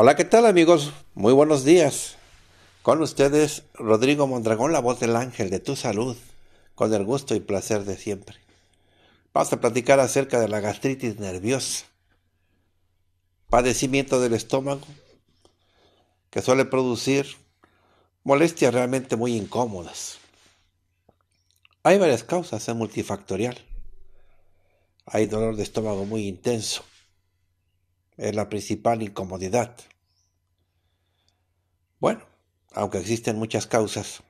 Hola, ¿qué tal amigos? Muy buenos días. Con ustedes, Rodrigo Mondragón, la voz del ángel de tu salud, con el gusto y placer de siempre. Vamos a platicar acerca de la gastritis nerviosa, padecimiento del estómago, que suele producir molestias realmente muy incómodas. Hay varias causas, es multifactorial. Hay dolor de estómago muy intenso es la principal incomodidad. Bueno, aunque existen muchas causas,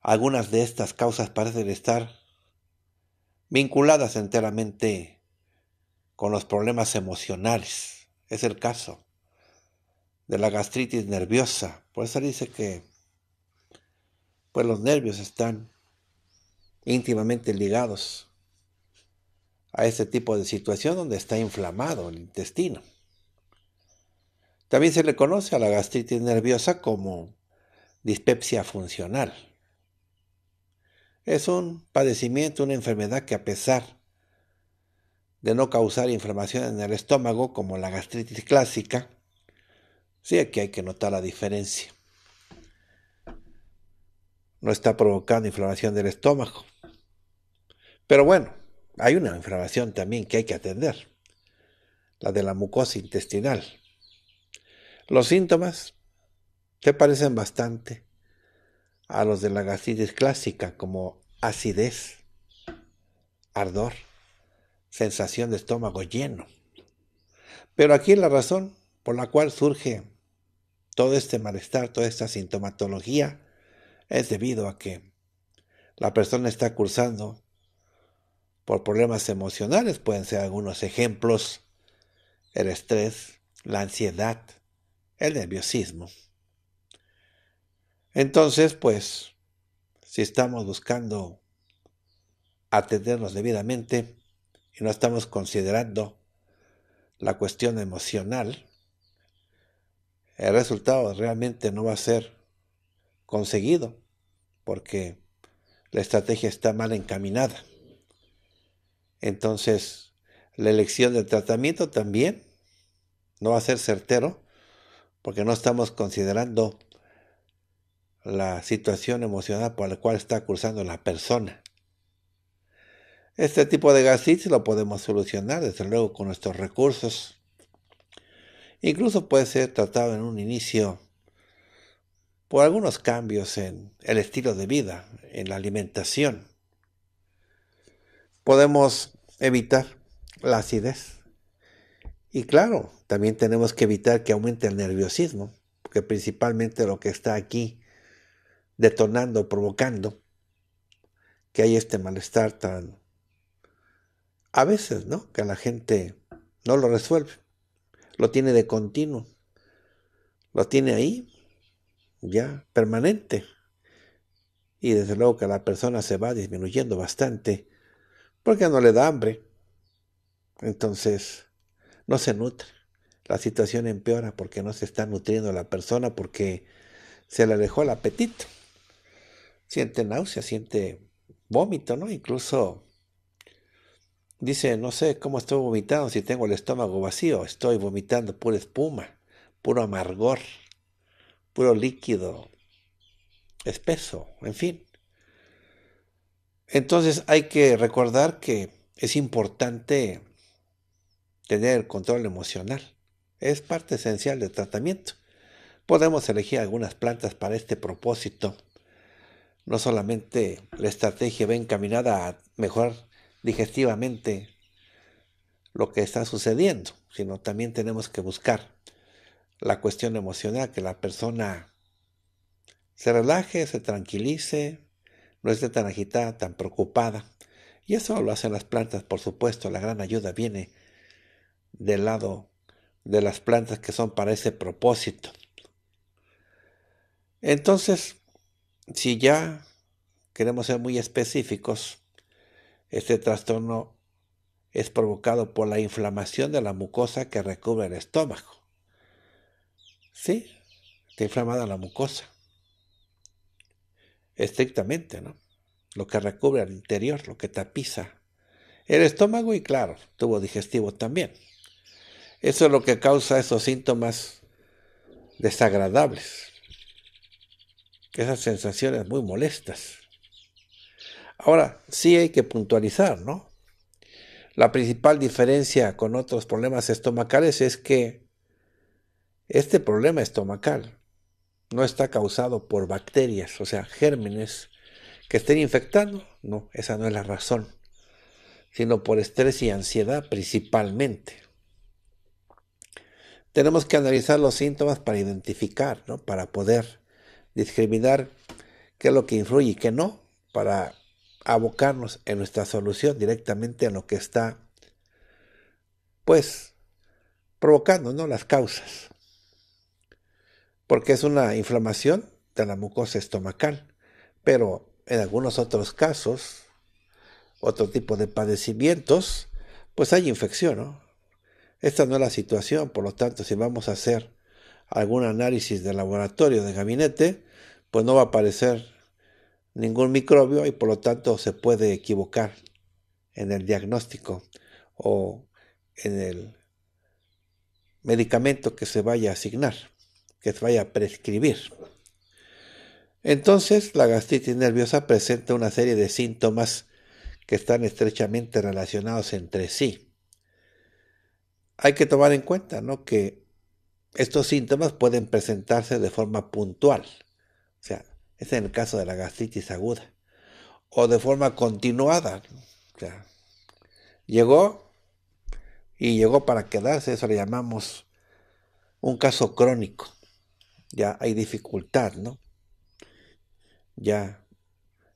algunas de estas causas parecen estar vinculadas enteramente con los problemas emocionales. Es el caso de la gastritis nerviosa. Por eso dice que pues los nervios están íntimamente ligados a este tipo de situación donde está inflamado el intestino. También se le conoce a la gastritis nerviosa como dispepsia funcional. Es un padecimiento, una enfermedad que a pesar de no causar inflamación en el estómago como la gastritis clásica, sí aquí hay que notar la diferencia. No está provocando inflamación del estómago. Pero bueno, hay una inflamación también que hay que atender, la de la mucosa intestinal. Los síntomas se parecen bastante a los de la gastritis clásica, como acidez, ardor, sensación de estómago lleno. Pero aquí la razón por la cual surge todo este malestar, toda esta sintomatología, es debido a que la persona está cursando por problemas emocionales, pueden ser algunos ejemplos, el estrés, la ansiedad, el nerviosismo. Entonces, pues, si estamos buscando atendernos debidamente y no estamos considerando la cuestión emocional, el resultado realmente no va a ser conseguido porque la estrategia está mal encaminada. Entonces, la elección del tratamiento también no va a ser certero porque no estamos considerando la situación emocional por la cual está cursando la persona. Este tipo de gastritis lo podemos solucionar, desde luego, con nuestros recursos. Incluso puede ser tratado en un inicio por algunos cambios en el estilo de vida, en la alimentación podemos evitar la acidez. Y claro, también tenemos que evitar que aumente el nerviosismo, porque principalmente lo que está aquí detonando, provocando, que hay este malestar tan... A veces, ¿no? Que la gente no lo resuelve, lo tiene de continuo, lo tiene ahí, ya, permanente. Y desde luego que la persona se va disminuyendo bastante porque no le da hambre. Entonces, no se nutre. La situación empeora porque no se está nutriendo la persona, porque se le alejó el apetito. Siente náusea, siente vómito, ¿no? Incluso dice, no sé cómo estoy vomitando si tengo el estómago vacío, estoy vomitando pura espuma, puro amargor, puro líquido espeso, en fin. Entonces hay que recordar que es importante tener control emocional. Es parte esencial del tratamiento. Podemos elegir algunas plantas para este propósito. No solamente la estrategia va encaminada a mejorar digestivamente lo que está sucediendo, sino también tenemos que buscar la cuestión emocional, que la persona se relaje, se tranquilice, no esté tan agitada, tan preocupada. Y eso lo hacen las plantas, por supuesto. La gran ayuda viene del lado de las plantas que son para ese propósito. Entonces, si ya queremos ser muy específicos, este trastorno es provocado por la inflamación de la mucosa que recubre el estómago. ¿Sí? Está inflamada la mucosa estrictamente, ¿no? Lo que recubre al interior, lo que tapiza el estómago y claro, tubo digestivo también. Eso es lo que causa esos síntomas desagradables, esas sensaciones muy molestas. Ahora, sí hay que puntualizar, ¿no? La principal diferencia con otros problemas estomacales es que este problema estomacal no está causado por bacterias, o sea, gérmenes que estén infectando. No, esa no es la razón, sino por estrés y ansiedad principalmente. Tenemos que analizar los síntomas para identificar, para poder discriminar qué es lo que influye y qué no, para abocarnos en nuestra solución directamente a lo que está, pues, provocando ¿no? las causas porque es una inflamación de la mucosa estomacal. Pero en algunos otros casos, otro tipo de padecimientos, pues hay infección, Esta no es la situación, por lo tanto, si vamos a hacer algún análisis de laboratorio, de gabinete, pues no va a aparecer ningún microbio y por lo tanto se puede equivocar en el diagnóstico o en el medicamento que se vaya a asignar que se vaya a prescribir. Entonces, la gastritis nerviosa presenta una serie de síntomas que están estrechamente relacionados entre sí. Hay que tomar en cuenta que estos síntomas pueden presentarse de forma puntual, o sea, es en el caso de la gastritis aguda, o de forma continuada. O sea, llegó y llegó para quedarse, eso le llamamos un caso crónico ya hay dificultad, ¿no? Ya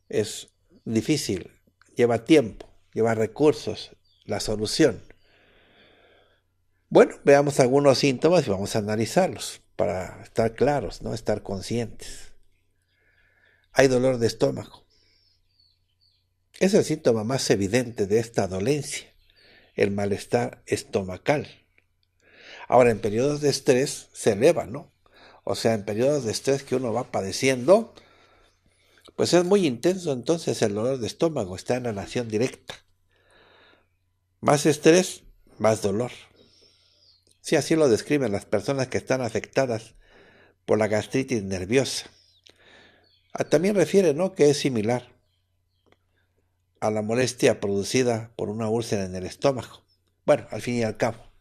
es difícil, lleva tiempo, lleva recursos, la solución. Bueno, veamos algunos síntomas y vamos a analizarlos para estar claros, ¿no? Estar conscientes. Hay dolor de estómago. Es el síntoma más evidente de esta dolencia, el malestar estomacal. Ahora, en periodos de estrés se eleva, ¿no? o sea, en periodos de estrés que uno va padeciendo, pues es muy intenso entonces el dolor de estómago, está en relación directa. Más estrés, más dolor. Si sí, así lo describen las personas que están afectadas por la gastritis nerviosa. Ah, también refiere ¿no? que es similar a la molestia producida por una úlcera en el estómago. Bueno, al fin y al cabo,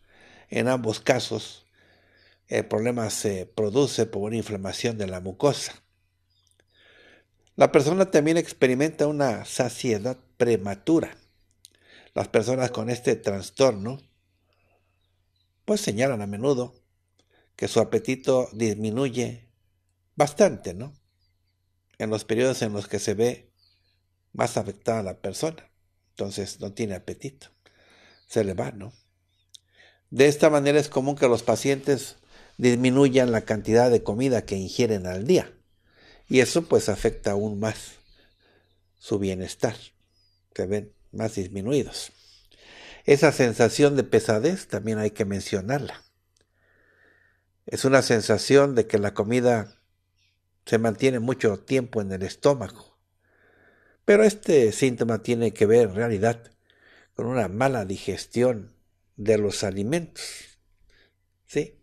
en ambos casos el problema se produce por una inflamación de la mucosa. La persona también experimenta una saciedad prematura. Las personas con este trastorno pues señalan a menudo que su apetito disminuye bastante, ¿no? En los periodos en los que se ve más afectada la persona. Entonces no tiene apetito. Se le va, ¿no? De esta manera es común que los pacientes disminuyan la cantidad de comida que ingieren al día. Y eso pues afecta aún más su bienestar. Se ven más disminuidos. Esa sensación de pesadez también hay que mencionarla. Es una sensación de que la comida se mantiene mucho tiempo en el estómago. Pero este síntoma tiene que ver en realidad con una mala digestión de los alimentos. ¿Sí?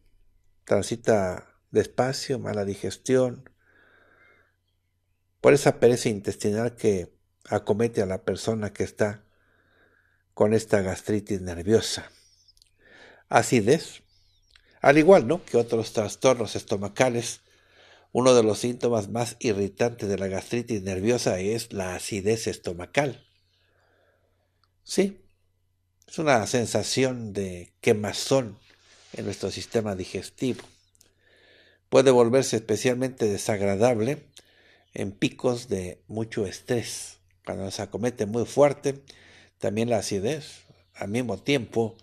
transita despacio, mala digestión, por esa pereza intestinal que acomete a la persona que está con esta gastritis nerviosa. Acidez, al igual ¿no? que otros trastornos estomacales, uno de los síntomas más irritantes de la gastritis nerviosa es la acidez estomacal. Sí, es una sensación de quemazón en nuestro sistema digestivo. Puede volverse especialmente desagradable en picos de mucho estrés. Cuando se acomete muy fuerte, también la acidez al mismo tiempo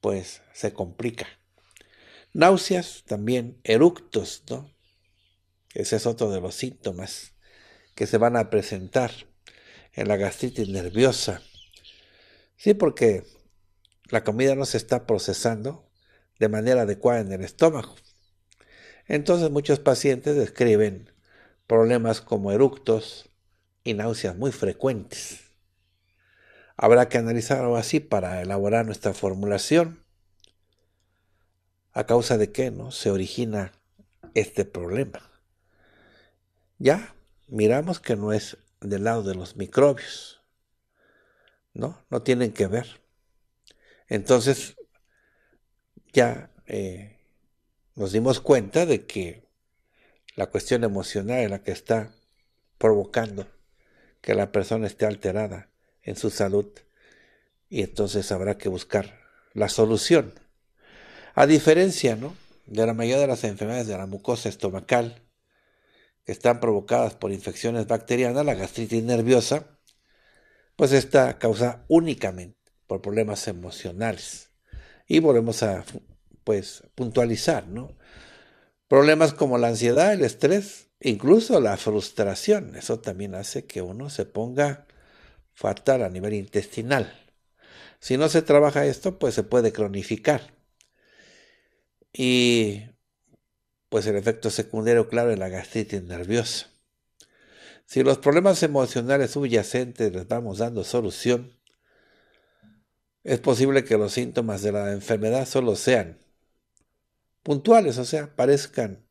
pues se complica. Náuseas también, eructos, ¿no? Ese es otro de los síntomas que se van a presentar en la gastritis nerviosa. Sí, porque la comida no se está procesando de manera adecuada en el estómago. Entonces muchos pacientes describen problemas como eructos y náuseas muy frecuentes. Habrá que analizarlo así para elaborar nuestra formulación. ¿A causa de qué no se origina este problema? Ya miramos que no es del lado de los microbios. No, no tienen que ver. Entonces, ya eh, nos dimos cuenta de que la cuestión emocional es la que está provocando que la persona esté alterada en su salud y entonces habrá que buscar la solución. A diferencia ¿no? de la mayoría de las enfermedades de la mucosa estomacal que están provocadas por infecciones bacterianas, la gastritis nerviosa, pues está causada únicamente por problemas emocionales. Y volvemos a pues puntualizar, ¿no? Problemas como la ansiedad, el estrés, incluso la frustración, eso también hace que uno se ponga fatal a nivel intestinal. Si no se trabaja esto, pues se puede cronificar. Y pues el efecto secundario, claro, es la gastritis nerviosa. Si los problemas emocionales subyacentes les vamos dando solución, es posible que los síntomas de la enfermedad solo sean puntuales, o sea, parezcan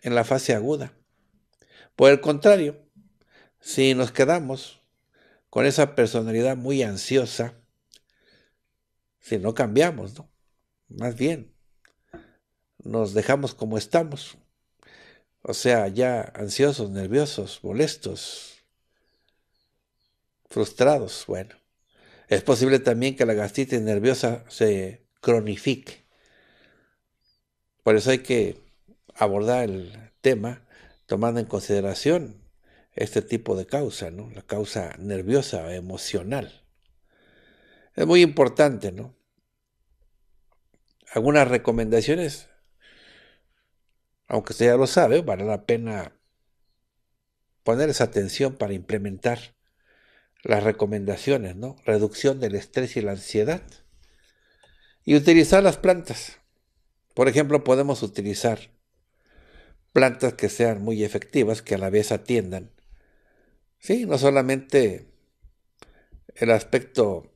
en la fase aguda. Por el contrario, si nos quedamos con esa personalidad muy ansiosa, si no cambiamos, ¿no? Más bien, nos dejamos como estamos. O sea, ya ansiosos, nerviosos, molestos, frustrados, bueno. Es posible también que la gastritis nerviosa se cronifique. Por eso hay que abordar el tema tomando en consideración este tipo de causa, ¿no? la causa nerviosa, emocional. Es muy importante, ¿no? Algunas recomendaciones, aunque usted ya lo sabe, vale la pena poner esa atención para implementar las recomendaciones, ¿no? Reducción del estrés y la ansiedad. Y utilizar las plantas. Por ejemplo, podemos utilizar plantas que sean muy efectivas, que a la vez atiendan. Sí, no solamente el aspecto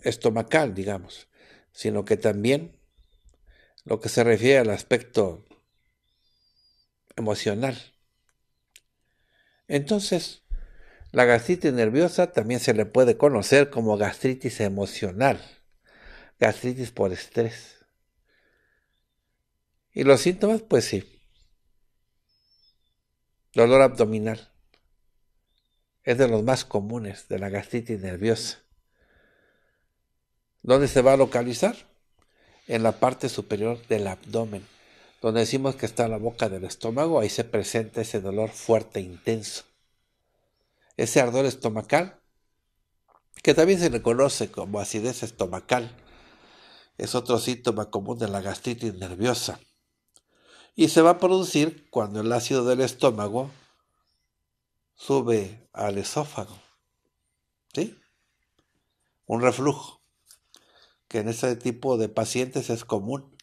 estomacal, digamos, sino que también lo que se refiere al aspecto emocional. Entonces, la gastritis nerviosa también se le puede conocer como gastritis emocional, gastritis por estrés. ¿Y los síntomas? Pues sí. Dolor abdominal. Es de los más comunes de la gastritis nerviosa. ¿Dónde se va a localizar? En la parte superior del abdomen, donde decimos que está la boca del estómago, ahí se presenta ese dolor fuerte, intenso ese ardor estomacal, que también se le conoce como acidez estomacal. Es otro síntoma común de la gastritis nerviosa. Y se va a producir cuando el ácido del estómago sube al esófago. ¿Sí? Un reflujo, que en este tipo de pacientes es común.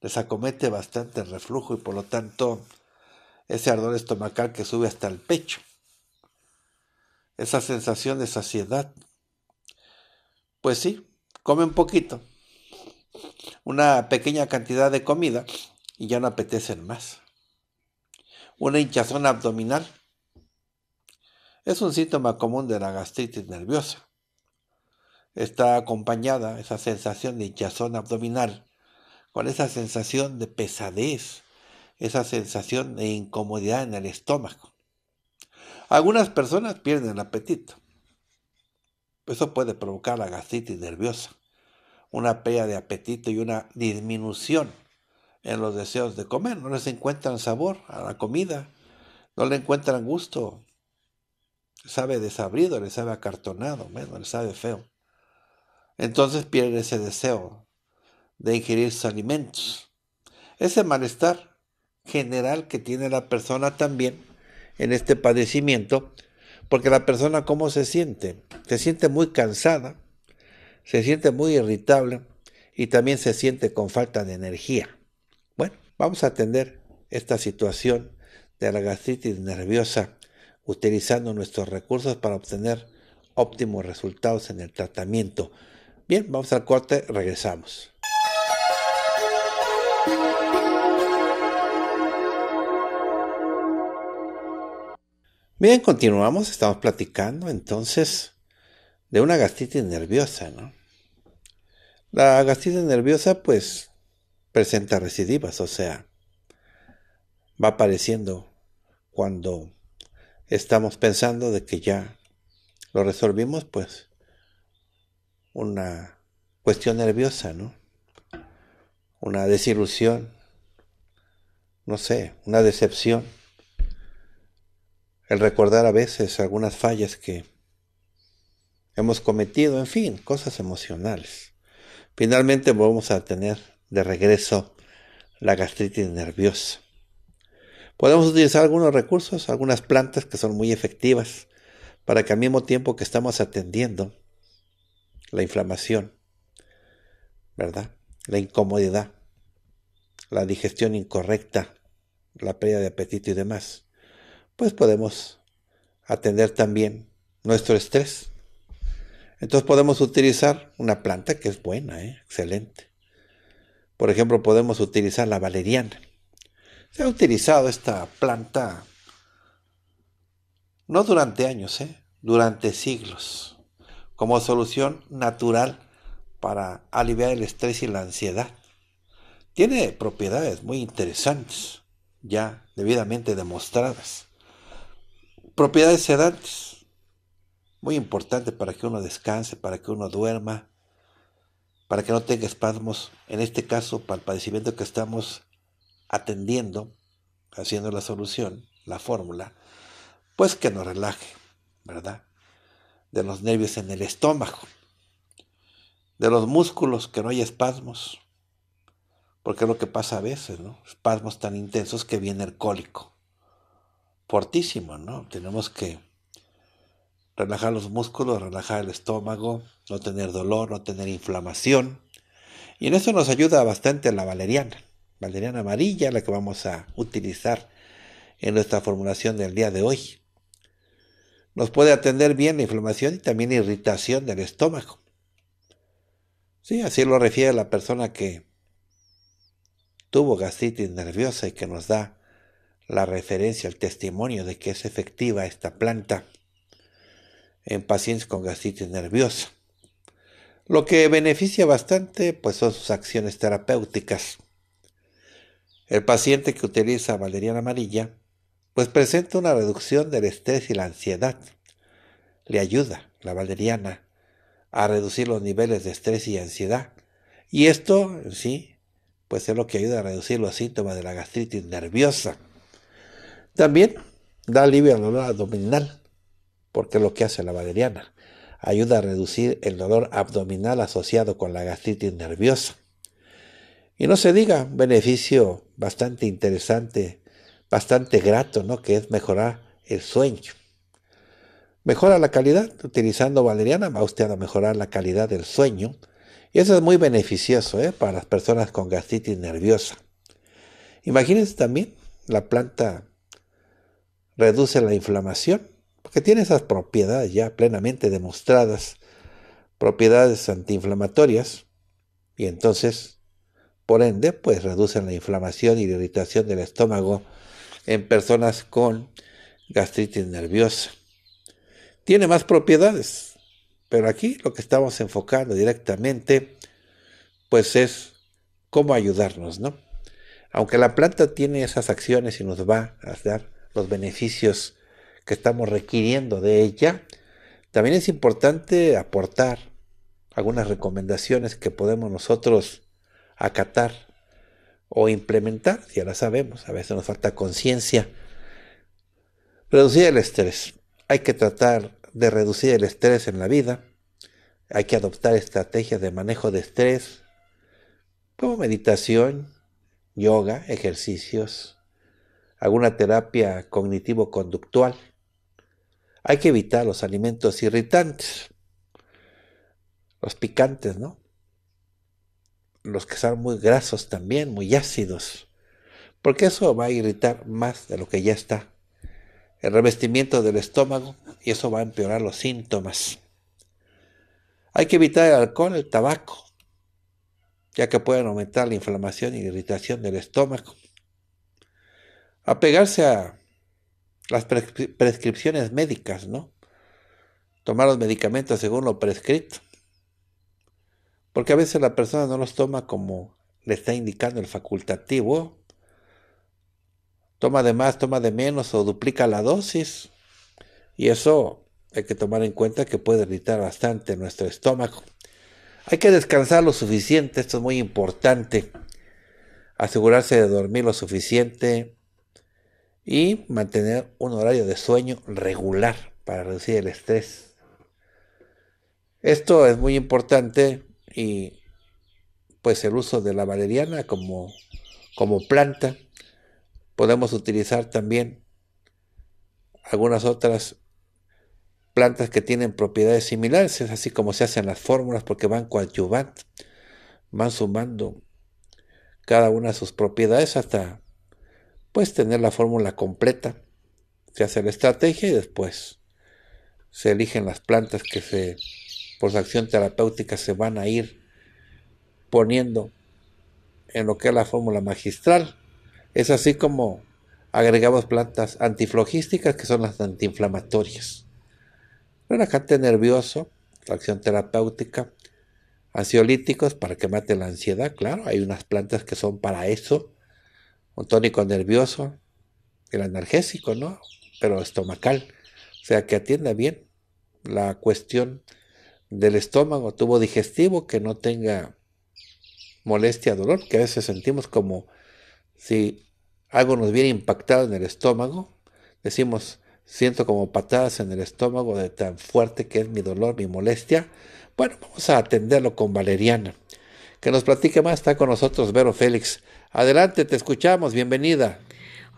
Les acomete bastante el reflujo y por lo tanto ese ardor estomacal que sube hasta el pecho esa sensación de saciedad. Pues sí, come un poquito, una pequeña cantidad de comida y ya no apetecen más. Una hinchazón abdominal es un síntoma común de la gastritis nerviosa. Está acompañada esa sensación de hinchazón abdominal con esa sensación de pesadez, esa sensación de incomodidad en el estómago. Algunas personas pierden el apetito. Eso puede provocar la gastritis nerviosa, una pérdida de apetito y una disminución en los deseos de comer. No les encuentran sabor a la comida, no le encuentran gusto. Sabe desabrido, le sabe acartonado, le sabe feo. Entonces pierde ese deseo de ingerir sus alimentos. Ese malestar general que tiene la persona también en este padecimiento, porque la persona cómo se siente, se siente muy cansada, se siente muy irritable y también se siente con falta de energía. Bueno, vamos a atender esta situación de la gastritis nerviosa utilizando nuestros recursos para obtener óptimos resultados en el tratamiento. Bien, vamos al corte, regresamos. Bien, continuamos, estamos platicando entonces de una gastritis nerviosa, ¿no? La gastritis nerviosa pues presenta recidivas, o sea, va apareciendo cuando estamos pensando de que ya lo resolvimos, pues una cuestión nerviosa, ¿no? Una desilusión, no sé, una decepción el recordar a veces algunas fallas que hemos cometido, en fin, cosas emocionales. Finalmente vamos a tener de regreso la gastritis nerviosa. Podemos utilizar algunos recursos, algunas plantas que son muy efectivas para que al mismo tiempo que estamos atendiendo la inflamación, ¿verdad? La incomodidad, la digestión incorrecta, la pérdida de apetito y demás, pues podemos atender también nuestro estrés. Entonces podemos utilizar una planta que es buena, ¿eh? excelente. Por ejemplo, podemos utilizar la valeriana. Se ha utilizado esta planta no durante años, ¿eh? durante siglos, como solución natural para aliviar el estrés y la ansiedad. Tiene propiedades muy interesantes, ya debidamente demostradas. Propiedades sedantes. Muy importante para que uno descanse, para que uno duerma, para que no tenga espasmos. En este caso, para el padecimiento que estamos atendiendo, haciendo la solución, la fórmula, pues que nos relaje, ¿verdad? De los nervios en el estómago, de los músculos, que no haya espasmos, porque es lo que pasa a veces, ¿no? Espasmos tan intensos que viene el cólico fortísimo, ¿no? Tenemos que relajar los músculos, relajar el estómago, no tener dolor, no tener inflamación. Y en eso nos ayuda bastante la valeriana, valeriana amarilla, la que vamos a utilizar en nuestra formulación del día de hoy. Nos puede atender bien la inflamación y también irritación del estómago. Sí, así lo refiere la persona que tuvo gastritis nerviosa y que nos da la referencia, el testimonio de que es efectiva esta planta en pacientes con gastritis nerviosa. Lo que beneficia bastante pues son sus acciones terapéuticas. El paciente que utiliza valeriana amarilla pues presenta una reducción del estrés y la ansiedad. Le ayuda la valeriana a reducir los niveles de estrés y ansiedad. Y esto, sí, pues es lo que ayuda a reducir los síntomas de la gastritis nerviosa. También da alivio al dolor abdominal, porque es lo que hace la valeriana. Ayuda a reducir el dolor abdominal asociado con la gastritis nerviosa. Y no se diga, beneficio bastante interesante, bastante grato, ¿no? Que es mejorar el sueño. Mejora la calidad, utilizando valeriana va usted a mejorar la calidad del sueño. Y eso es muy beneficioso ¿eh? para las personas con gastritis nerviosa. Imagínense también la planta reduce la inflamación, porque tiene esas propiedades ya plenamente demostradas, propiedades antiinflamatorias, y entonces, por ende, pues reducen la inflamación y la irritación del estómago en personas con gastritis nerviosa. Tiene más propiedades, pero aquí lo que estamos enfocando directamente, pues es cómo ayudarnos, ¿no? Aunque la planta tiene esas acciones y nos va a dar los beneficios que estamos requiriendo de ella, también es importante aportar algunas recomendaciones que podemos nosotros acatar o implementar, ya la sabemos, a veces nos falta conciencia. Reducir el estrés. Hay que tratar de reducir el estrés en la vida. Hay que adoptar estrategias de manejo de estrés, como meditación, yoga, ejercicios, alguna terapia cognitivo-conductual. Hay que evitar los alimentos irritantes, los picantes, ¿no? Los que son muy grasos también, muy ácidos, porque eso va a irritar más de lo que ya está. El revestimiento del estómago y eso va a empeorar los síntomas. Hay que evitar el alcohol, el tabaco, ya que pueden aumentar la inflamación y irritación del estómago apegarse a las prescripciones médicas, ¿no? Tomar los medicamentos según lo prescrito. Porque a veces la persona no los toma como le está indicando el facultativo. Toma de más, toma de menos o duplica la dosis. Y eso hay que tomar en cuenta que puede irritar bastante nuestro estómago. Hay que descansar lo suficiente, esto es muy importante. Asegurarse de dormir lo suficiente, y mantener un horario de sueño regular para reducir el estrés. Esto es muy importante y pues el uso de la valeriana como, como planta. Podemos utilizar también algunas otras plantas que tienen propiedades similares, es así como se hacen las fórmulas porque van coadyuvant, van sumando cada una de sus propiedades hasta pues tener la fórmula completa. Se hace la estrategia y después se eligen las plantas que se, por su acción terapéutica se van a ir poniendo en lo que es la fórmula magistral. Es así como agregamos plantas antiflogísticas que son las antiinflamatorias. Relajante nervioso, acción terapéutica, ansiolíticos para que mate la ansiedad, claro, hay unas plantas que son para eso, un tónico nervioso, el analgésico, ¿no? Pero estomacal. O sea, que atienda bien la cuestión del estómago, tubo digestivo, que no tenga molestia, dolor, que a veces sentimos como si algo nos viene impactado en el estómago, decimos, siento como patadas en el estómago de tan fuerte que es mi dolor, mi molestia. Bueno, vamos a atenderlo con Valeriana. Que nos platique más, está con nosotros Vero Félix. Adelante, te escuchamos, bienvenida.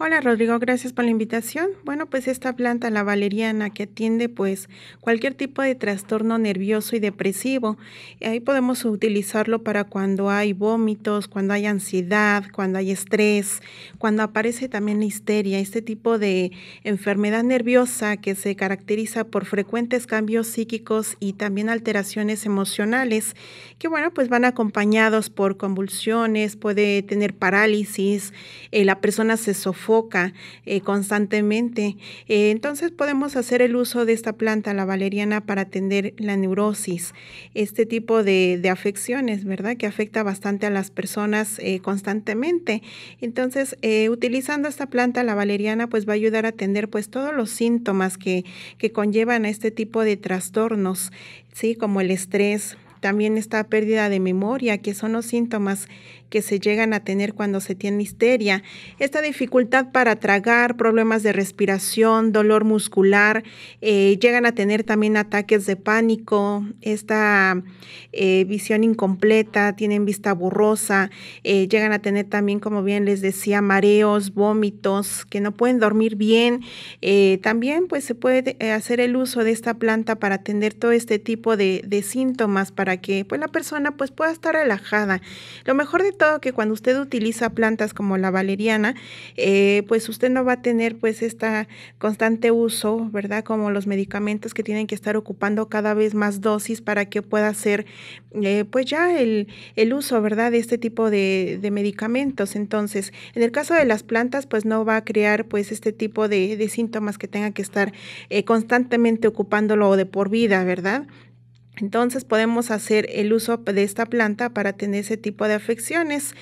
Hola Rodrigo, gracias por la invitación. Bueno, pues esta planta, la valeriana, que atiende pues cualquier tipo de trastorno nervioso y depresivo. ahí podemos utilizarlo para cuando hay vómitos, cuando hay ansiedad, cuando hay estrés, cuando aparece también la histeria, este tipo de enfermedad nerviosa que se caracteriza por frecuentes cambios psíquicos y también alteraciones emocionales, que bueno, pues van acompañados por convulsiones, puede tener parálisis, eh, la persona se sofoca boca eh, constantemente. Eh, entonces podemos hacer el uso de esta planta, la valeriana, para atender la neurosis, este tipo de, afecciones, ¿verdad? Que afecta bastante a las personas eh, constantemente. Entonces, utilizando esta planta, la valeriana, pues va a ayudar a atender pues todos los síntomas que, que conllevan a este tipo de trastornos, ¿sí? Como el estrés, también esta pérdida de memoria, que son los síntomas que se llegan a tener cuando se tiene histeria. Esta dificultad para tragar, problemas de respiración, dolor muscular, eh, llegan a tener también ataques de pánico, esta eh, visión incompleta, tienen vista borrosa, eh, llegan a tener también, como bien les decía, mareos, vómitos, que no pueden dormir bien. también pues se puede hacer el uso de esta planta para atender todo este tipo de, de síntomas para que pues la persona pues pueda estar relajada. Lo mejor de que cuando usted utiliza plantas como la valeriana, eh, pues usted no va a tener pues esta constante uso, ¿verdad? Como los medicamentos que tienen que estar ocupando cada vez más dosis para que pueda ser eh, pues ya el, uso, ¿verdad? De este tipo de, de, medicamentos. Entonces, en el caso de las plantas, pues no va a crear pues este tipo de, síntomas que tenga que estar eh, constantemente ocupándolo de por vida, ¿verdad? Entonces podemos hacer el uso de esta planta para tener ese tipo de afecciones.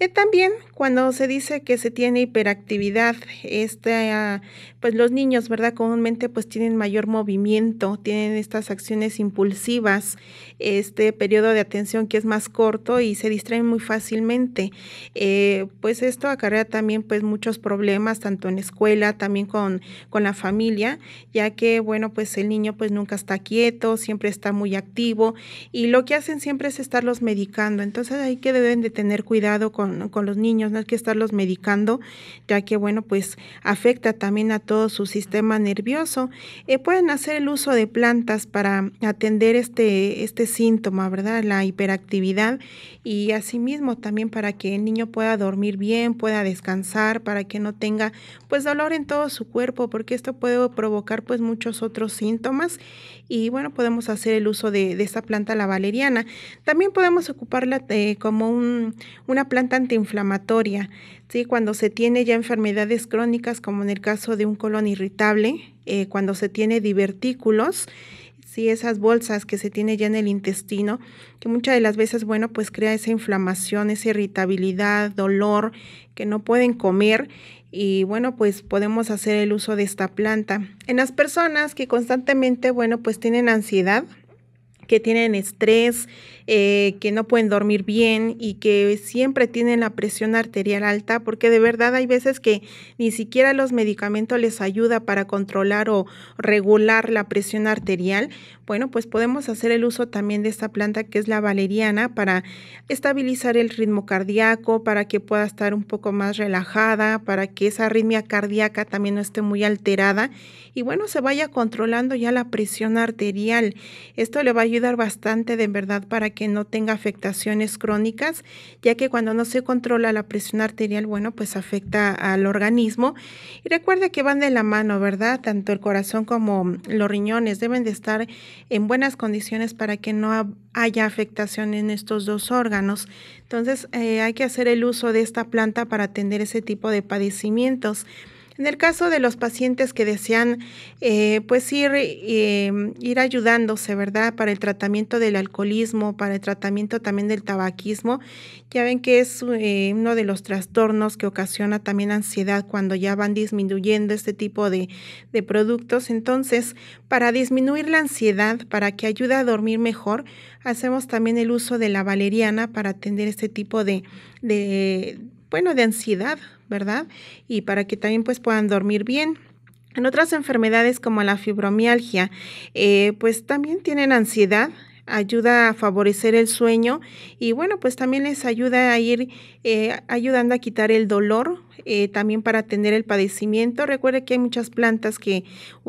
Y eh, también cuando se dice que se tiene hiperactividad, este, ah, pues los niños, ¿verdad? Comúnmente pues tienen mayor movimiento, tienen estas acciones impulsivas, este periodo de atención que es más corto y se distraen muy fácilmente. Eh, pues esto acarrea también pues muchos problemas, tanto en escuela, también con, la familia, ya que, bueno, pues el niño pues nunca está quieto, siempre está muy activo y lo que hacen siempre es estarlos medicando. Entonces hay que deben de tener cuidado con los niños no hay que estarlos medicando, ya que, bueno, pues afecta también a todo su sistema nervioso. Eh, pueden hacer el uso de plantas para atender este, este síntoma, ¿verdad? La hiperactividad y asimismo también para que el niño pueda dormir bien, pueda descansar, para que no tenga pues dolor en todo su cuerpo, porque esto puede provocar pues muchos otros síntomas y bueno, podemos hacer el uso de, esta planta, la valeriana. También podemos ocuparla eh, como una planta antiinflamatoria cuando se tiene ya enfermedades crónicas, como en el caso de un colon irritable, eh, cuando se tiene divertículos, ¿sí? esas bolsas que se tiene ya en el intestino, que muchas de las veces, bueno, pues crea esa inflamación, esa irritabilidad, dolor, que no pueden comer y bueno, pues podemos hacer el uso de esta planta. En las personas que constantemente, bueno, pues tienen ansiedad, que tienen estrés, eh, que no pueden dormir bien y que siempre tienen la presión arterial alta, porque de verdad hay veces que ni siquiera los medicamentos les ayuda para controlar o regular la presión arterial. Bueno, pues podemos hacer el uso también de esta planta que es la valeriana para estabilizar el ritmo cardíaco, para que pueda estar un poco más relajada, para que esa arritmia cardíaca también no esté muy alterada y bueno, se vaya controlando ya la presión arterial. Esto le va a ayudar bastante de verdad para que no tenga afectaciones crónicas, ya que cuando no se controla la presión arterial, bueno, pues afecta al organismo. Y recuerde que van de la mano, ¿verdad? Tanto el corazón como los riñones deben de estar en buenas condiciones para que no haya afectación en estos dos órganos. Entonces, eh, hay que hacer el uso de esta planta para atender ese tipo de padecimientos. En el caso de los pacientes que desean eh, pues ir, eh, ir ayudándose, ¿verdad? Para el tratamiento del alcoholismo, para el tratamiento también del tabaquismo, ya ven que es eh, uno de los trastornos que ocasiona también ansiedad cuando ya van disminuyendo este tipo de, productos. Entonces, para disminuir la ansiedad, para que ayude a dormir mejor, hacemos también el uso de la valeriana para atender este tipo de bueno, de ansiedad, ¿verdad? Y para que también pues puedan dormir bien. En otras enfermedades como la fibromialgia, eh, pues también tienen ansiedad, ayuda a favorecer el sueño y bueno, pues también les ayuda a ir eh, ayudando a quitar el dolor, eh, también para atender el padecimiento. Recuerde que hay muchas plantas que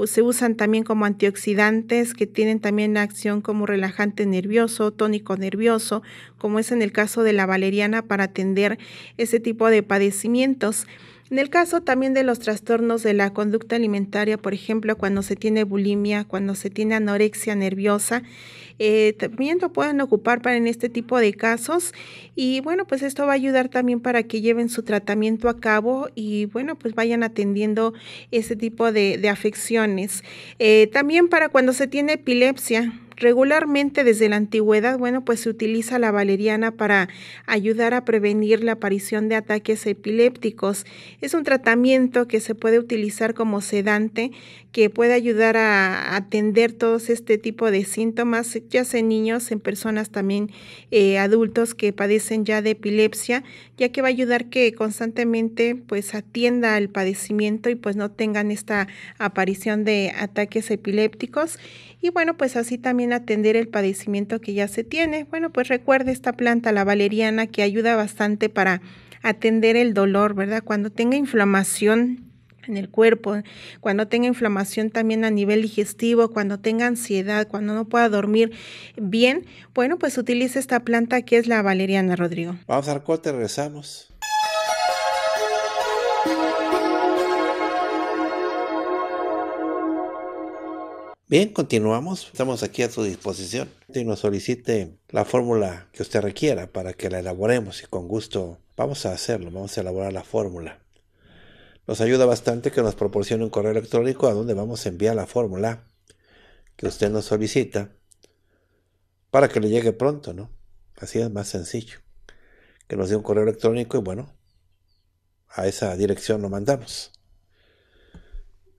se usan también como antioxidantes, que tienen también acción como relajante nervioso, tónico nervioso, como es en el caso de la valeriana para atender ese tipo de padecimientos. En el caso también de los trastornos de la conducta alimentaria, por ejemplo, cuando se tiene bulimia, cuando se tiene anorexia nerviosa, eh, también lo pueden ocupar para en este tipo de casos. Y bueno, pues esto va a ayudar también para que lleven su tratamiento a cabo y bueno, pues vayan atendiendo ese tipo de, afecciones. Eh, también para cuando se tiene epilepsia, Regularmente desde la antigüedad, bueno, pues se utiliza la valeriana para ayudar a prevenir la aparición de ataques epilépticos. Es un tratamiento que se puede utilizar como sedante, que puede ayudar a atender todos este tipo de síntomas, ya sea en niños, en personas también eh, adultos que padecen ya de epilepsia, ya que va a ayudar que constantemente pues atienda el padecimiento y pues no tengan esta aparición de ataques epilépticos. Y bueno, pues así también atender el padecimiento que ya se tiene. Bueno, pues recuerde esta planta, la valeriana, que ayuda bastante para atender el dolor, ¿verdad? Cuando tenga inflamación en el cuerpo, cuando tenga inflamación también a nivel digestivo, cuando tenga ansiedad, cuando no pueda dormir bien, bueno, pues utilice esta planta que es la valeriana, Rodrigo. Vamos al corte, regresamos. Bien, continuamos. Estamos aquí a su disposición. si nos solicite la fórmula que usted requiera para que la elaboremos y con gusto vamos a hacerlo, vamos a elaborar la fórmula. Nos ayuda bastante que nos proporcione un correo electrónico a donde vamos a enviar la fórmula que usted nos solicita para que le llegue pronto, ¿no? Así es más sencillo. Que nos dé un correo electrónico y bueno, a esa dirección lo mandamos.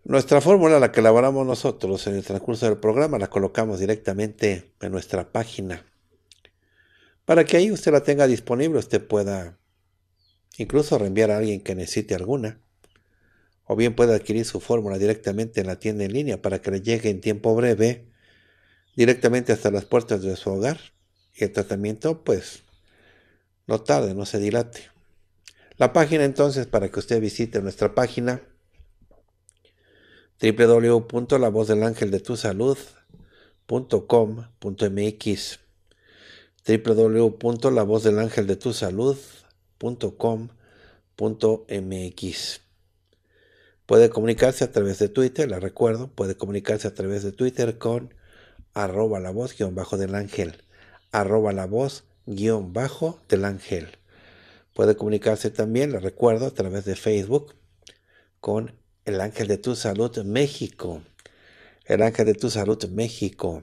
Nuestra fórmula, la que elaboramos nosotros en el transcurso del programa, la colocamos directamente en nuestra página. Para que ahí usted la tenga disponible, usted pueda incluso reenviar a alguien que necesite alguna. O bien puede adquirir su fórmula directamente en la tienda en línea para que le llegue en tiempo breve directamente hasta las puertas de su hogar. Y el tratamiento, pues, no tarde, no se dilate. La página entonces, para que usted visite nuestra página, www.lavozdelangeldetusalud.com.mx www.lavozdelangeldetusalud.com.mx Puede comunicarse a través de Twitter, la recuerdo, puede comunicarse a través de Twitter con arroba la voz guión bajo del ángel, arroba la voz guión Puede comunicarse también, la recuerdo, a través de Facebook con el ángel de tu salud México. El ángel de tu salud México.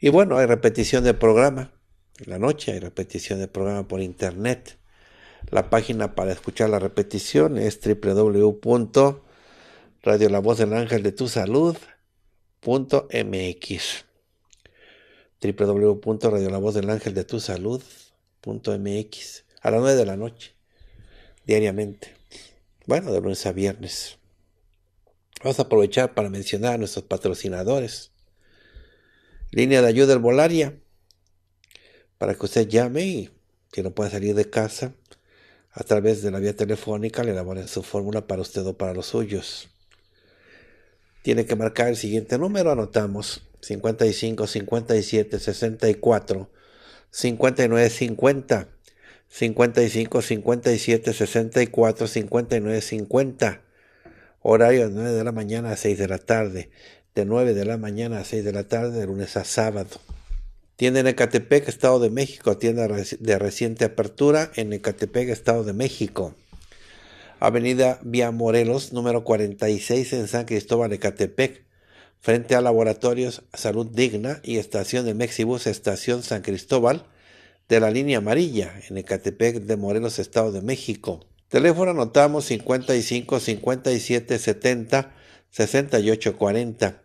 Y bueno, hay repetición de programa. En la noche hay repetición de programa por internet. La página para escuchar la repetición es www.radio la del ángel de tu del ángel de tu a las 9 de la noche diariamente. Bueno, de lunes a viernes. Vamos a aprovechar para mencionar a nuestros patrocinadores. Línea de ayuda volaria. Para que usted llame y que no puede salir de casa, a través de la vía telefónica le elaboren su fórmula para usted o para los suyos. Tiene que marcar el siguiente número, anotamos 55 57 64 59 50 55, 57, 64, 59, 50. Horario de 9 de la mañana a 6 de la tarde. De 9 de la mañana a 6 de la tarde, de lunes a sábado. Tienda en Ecatepec, Estado de México. Tienda de reciente apertura en Ecatepec, Estado de México. Avenida Vía Morelos, número 46 en San Cristóbal, Ecatepec. Frente a Laboratorios Salud Digna y Estación de Mexibus, Estación San Cristóbal de la línea amarilla en Ecatepec de Morelos, Estado de México. Teléfono anotamos 55 57 70 68 40.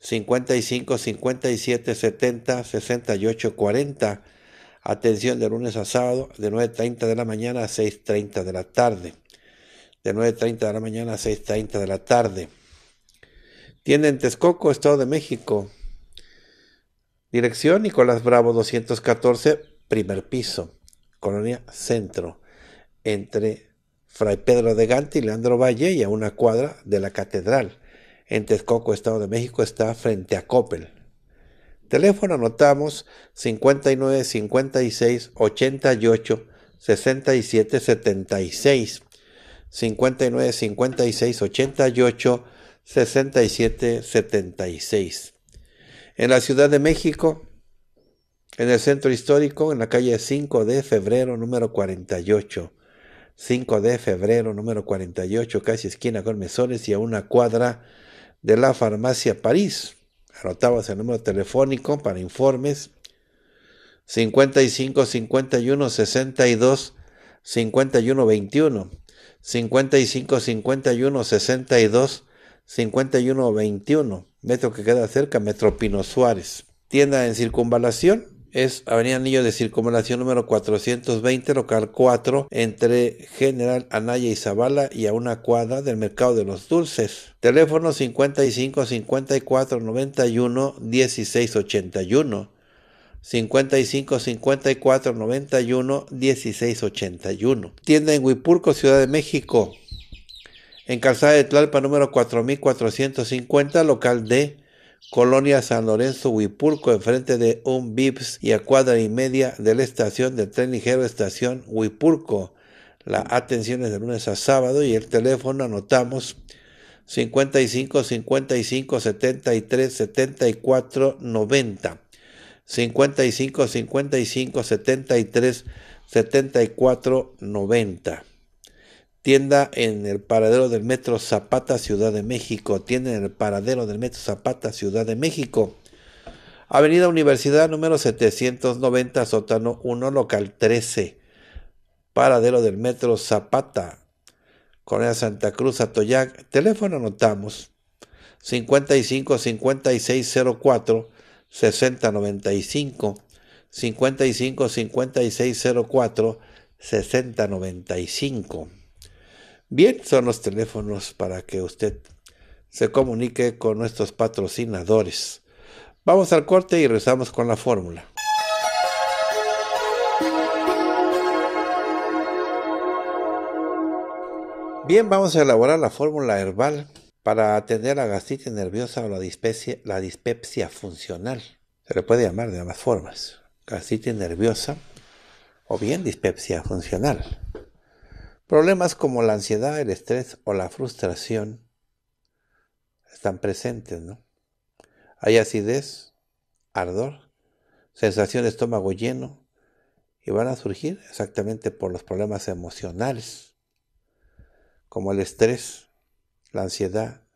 55 57 70 68 40. Atención de lunes a sábado de 9.30 de la mañana a 6.30 de la tarde. De 9.30 de la mañana a 6.30 de la tarde. Tienda en Texcoco, Estado de México. Dirección Nicolás Bravo 214 primer piso, colonia centro, entre Fray Pedro de Gante y Leandro Valle y a una cuadra de la catedral. En Texcoco, Estado de México, está frente a Coppel. Teléfono anotamos 59 56 88 67 76. 59 56 88 67 76. En la Ciudad de México, en el centro histórico, en la calle 5 de febrero número 48. 5 de febrero número 48, casi esquina con Mesones y a una cuadra de la farmacia París. Anotabas el número telefónico para informes 55 51 62 51 21 55 51 62 51 21 metro que queda cerca Metro Pino Suárez tienda en circunvalación es Avenida Anillo de Circunvalación número 420, local 4, entre General Anaya y Zavala y a una cuadra del Mercado de los Dulces. Teléfono 55 54 91 1681 81. 55 54 91 16 Tienda en Huipurco, Ciudad de México. En Calzada de Tlalpa número 4450, local de... Colonia San Lorenzo Huipulco, enfrente de un Bips y a cuadra y media de la estación del tren ligero Estación Huipulco. La atención es de lunes a sábado y el teléfono anotamos 55 55 73 74 90. 55 55 73 74 90 tienda en el paradero del Metro Zapata, Ciudad de México, tienda en el paradero del Metro Zapata, Ciudad de México. Avenida Universidad número 790, sótano 1, local 13, paradero del Metro Zapata, Colonia Santa Cruz, Atoyac. Teléfono anotamos 55 5604 6095 55 5604 6095. Bien, son los teléfonos para que usted se comunique con nuestros patrocinadores. Vamos al corte y rezamos con la fórmula. Bien, vamos a elaborar la fórmula herbal para atender la gastritis nerviosa o la dispepsia, la dispepsia funcional. Se le puede llamar de ambas formas, gastritis nerviosa o bien dispepsia funcional. Problemas como la ansiedad, el estrés o la frustración están presentes, ¿no? Hay acidez, ardor, sensación de estómago lleno y van a surgir exactamente por los problemas emocionales, como el estrés, la ansiedad,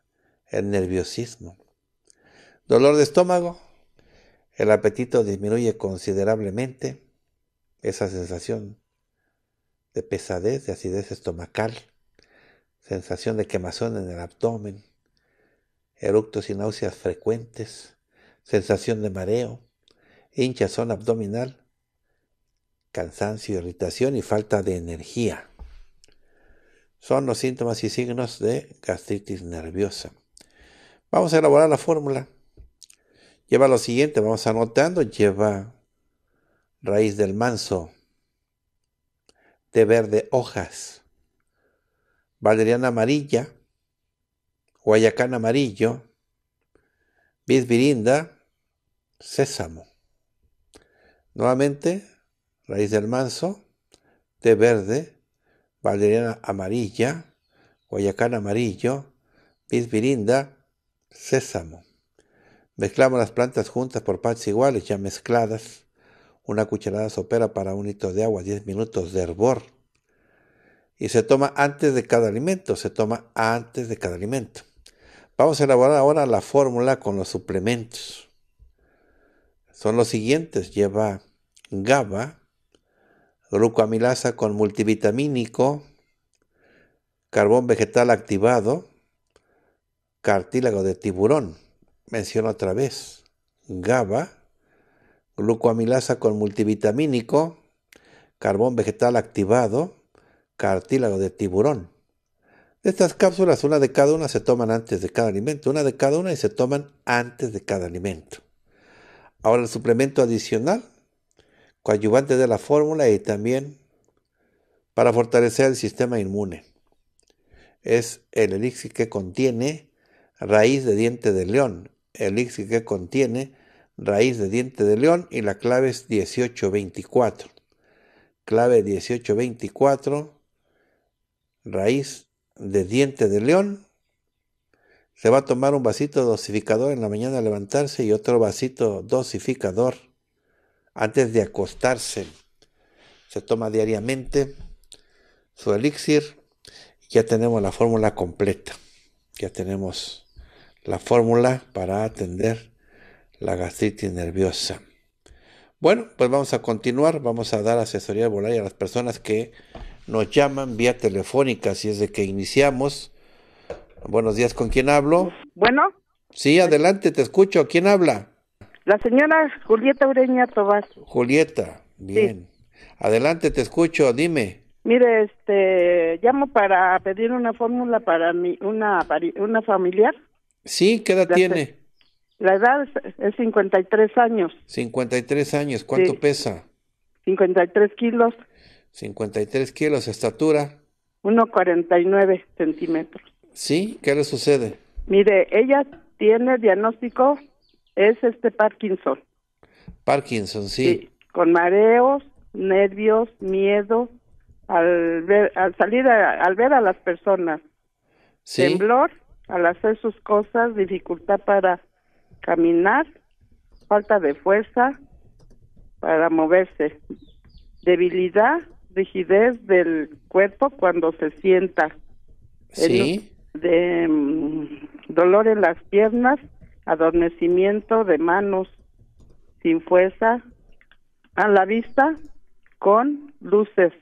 el nerviosismo. Dolor de estómago, el apetito disminuye considerablemente, esa sensación de pesadez, de acidez estomacal, sensación de quemazón en el abdomen, eructos y náuseas frecuentes, sensación de mareo, hinchazón abdominal, cansancio, irritación y falta de energía. Son los síntomas y signos de gastritis nerviosa. Vamos a elaborar la fórmula. Lleva lo siguiente, vamos anotando, lleva raíz del manso, de verde hojas, valeriana amarilla, guayacán amarillo, bisbirinda, sésamo. Nuevamente, raíz del manso, té verde, valeriana amarilla, guayacán amarillo, bisbirinda, sésamo. Mezclamos las plantas juntas por partes iguales, ya mezcladas una cucharada sopera para un litro de agua, 10 minutos de hervor. Y se toma antes de cada alimento, se toma antes de cada alimento. Vamos a elaborar ahora la fórmula con los suplementos. Son los siguientes, lleva GABA, glucoamilasa con multivitamínico, carbón vegetal activado, cartílago de tiburón. Menciono otra vez, GABA, glucoamilasa con multivitamínico, carbón vegetal activado, cartílago de tiburón. De estas cápsulas, una de cada una se toman antes de cada alimento, una de cada una y se toman antes de cada alimento. Ahora el suplemento adicional, coadyuvante de la fórmula y también para fortalecer el sistema inmune. Es el elixir que contiene raíz de diente de león, elixir que contiene raíz de diente de león y la clave es 1824. Clave 1824, raíz de diente de león. Se va a tomar un vasito dosificador en la mañana al levantarse y otro vasito dosificador antes de acostarse. Se toma diariamente su elixir. Ya tenemos la fórmula completa. Ya tenemos la fórmula para atender la gastritis nerviosa. Bueno, pues vamos a continuar, vamos a dar asesoría de volar a las personas que nos llaman vía telefónica, si es de que iniciamos. Buenos días, ¿con quién hablo? Bueno. Sí, adelante, te escucho. ¿Quién habla? La señora Julieta Ureña Tobás. Julieta, bien. Adelante, te escucho, dime. Mire, este, llamo para pedir una fórmula para mi, una, una familiar. Sí, ¿qué edad tiene? La edad es 53 años. 53 años, ¿cuánto pesa? 53 kilos. 53 kilos, estatura. 1,49 centímetros. ¿Sí? ¿Qué le sucede? Mire, ella tiene diagnóstico, es este Parkinson. Parkinson, sí. con mareos, nervios, miedo, al, ver, al salir, al ver a las personas. Temblor, al hacer sus cosas, dificultad para caminar, falta de fuerza para moverse, debilidad, rigidez del cuerpo cuando se sienta, sí. de, mm, dolor en las piernas, adormecimiento de manos, sin fuerza, a la vista, con luces.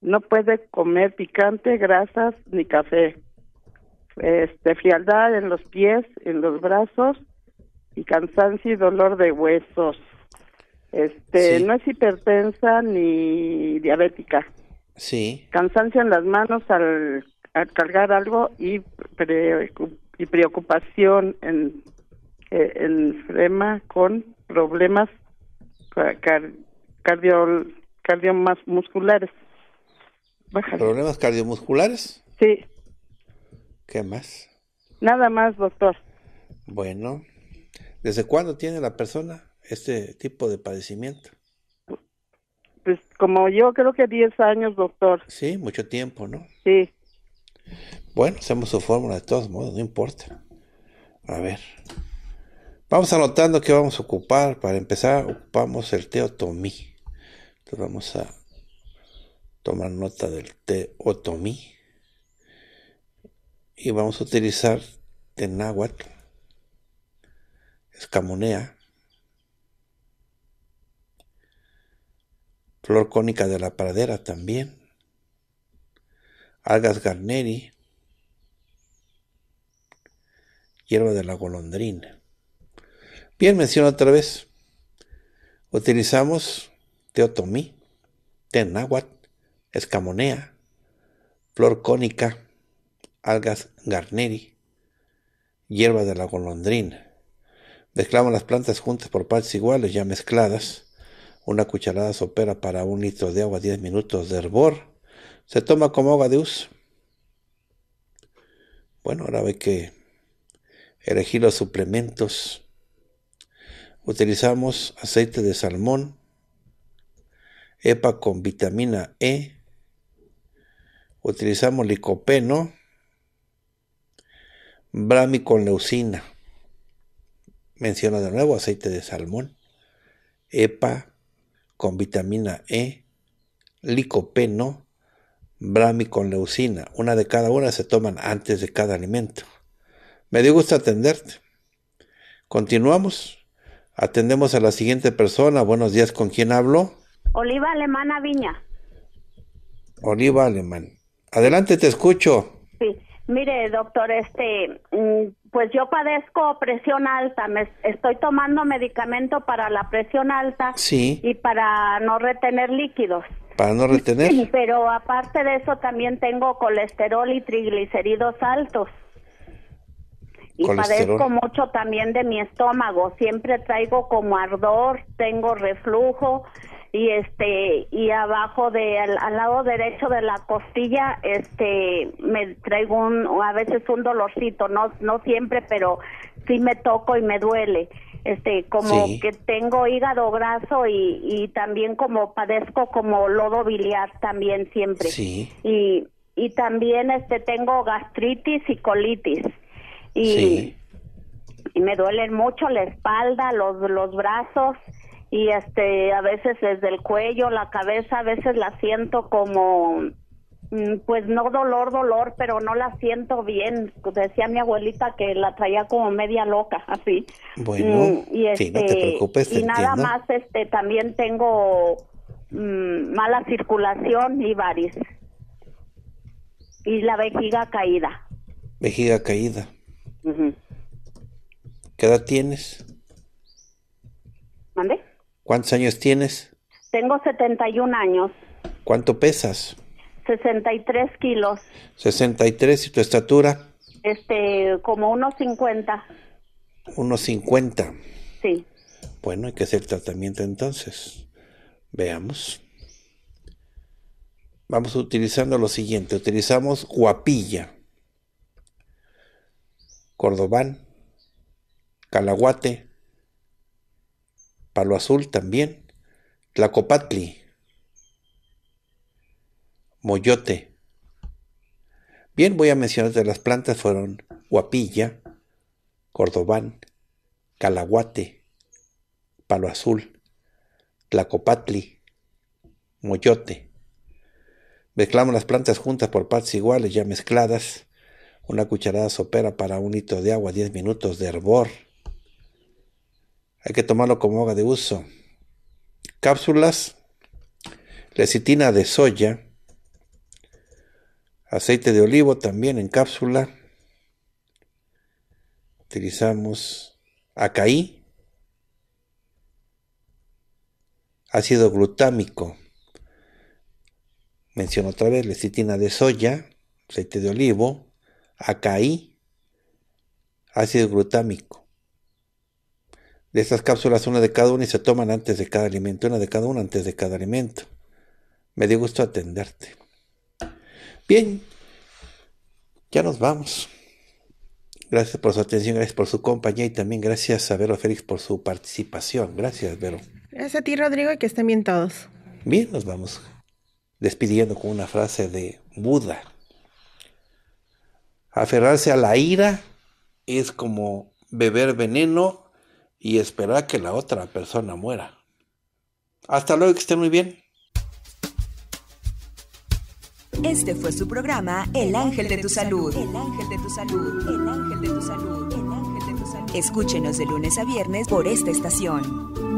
No puede comer picante, grasas ni café. Este, frialdad en los pies, en los brazos, y cansancio y dolor de huesos. Este, no es hipertensa ni diabética. Sí. Cansancio en las manos al, cargar algo y, y preocupación en, el crema con problemas cardiomusculares. ¿Problemas cardiomusculares? Sí. ¿Qué más? Nada más, doctor. Bueno, ¿Desde cuándo tiene la persona este tipo de padecimiento? Pues como yo creo que 10 años, doctor. Sí, mucho tiempo, ¿no? Sí. Bueno, hacemos su fórmula de todos modos, no importa. A ver. Vamos anotando qué vamos a ocupar. Para empezar, ocupamos el teotomí. Entonces vamos a tomar nota del teotomí. Y vamos a utilizar tenáhuatl escamonea, flor cónica de la pradera también, algas garneri, hierba de la golondrina. Bien, menciono otra vez, utilizamos teotomí, tenáhuatl, escamonea, flor cónica, algas garneri, hierba de la golondrina. Mezclamos las plantas juntas por partes iguales, ya mezcladas. Una cucharada sopera para un litro de agua, 10 minutos de hervor. Se toma como agua de uso. Bueno, ahora ve que elegí los suplementos. Utilizamos aceite de salmón, EPA con vitamina E. Utilizamos licopeno, brami con leucina. Menciona de nuevo aceite de salmón, EPA con vitamina E, licopeno, brami con leucina. Una de cada una se toman antes de cada alimento. Me dio gusto atenderte. Continuamos. Atendemos a la siguiente persona. Buenos días, ¿con quién hablo? Oliva Alemana Viña. Oliva Alemana. Adelante, te escucho. Sí, mire, doctor, este, mm, pues yo padezco presión alta, me estoy tomando medicamento para la presión alta y para no retener líquidos. Para no retener. pero aparte de eso también tengo colesterol y triglicéridos altos. Y padezco mucho también de mi estómago, siempre traigo como ardor, tengo reflujo y este y abajo de al, lado derecho de la costilla este me traigo un a veces un dolorcito no no siempre pero sí me toco y me duele este como que tengo hígado graso y, y también como padezco como lodo biliar también siempre y y también este tengo gastritis y colitis y, y me duelen mucho la espalda los los brazos y este a veces desde el cuello, la cabeza, a veces la siento como mm, pues no dolor, dolor, pero no la siento bien. Decía mi abuelita que la traía como media loca, así. Bueno, mm, y no te este, preocupes. y nada más, este, también tengo mm, mala circulación y varis. Y la vejiga caída. Vejiga caída. ¿Qué edad tienes? ¿Mande? ¿Cuántos años tienes? Tengo 71 años. ¿Cuánto pesas? 63 kilos. 63 y tu estatura? Este, como 1.50. 1.50. Unos Sí. Bueno, hay que hacer tratamiento entonces. Veamos. Vamos utilizando lo siguiente. Utilizamos guapilla, cordobán, calaguate, Palo Azul también, Tlacopatli, Moyote. Bien, voy a mencionar de las plantas fueron Guapilla, Cordobán, calaguate, Palo Azul, Tlacopatli, Moyote. Mezclamos las plantas juntas por partes iguales, ya mezcladas. Una cucharada sopera para un litro de agua, 10 minutos de hervor hay que tomarlo como hoja de uso. Cápsulas, lecitina de soya, aceite de olivo también en cápsula. Utilizamos acaí, ácido glutámico. Menciono otra vez lecitina de soya, aceite de olivo, acaí, ácido glutámico de estas cápsulas, una de cada una y se toman antes de cada alimento, una de cada una antes de cada alimento. Me dio gusto atenderte. Bien, ya nos vamos. Gracias por su atención, gracias por su compañía y también gracias a Vero Félix por su participación. Gracias, Vero. Gracias a ti, Rodrigo, y que estén bien todos. Bien, nos vamos despidiendo con una frase de Buda. Aferrarse a la ira es como beber veneno y esperar que la otra persona muera. Hasta luego, que estén muy bien. Este fue su programa El Ángel de tu Salud. El Ángel de tu Salud. El Ángel de tu Salud. El Ángel de tu Salud. Escúchenos de lunes a viernes por esta estación.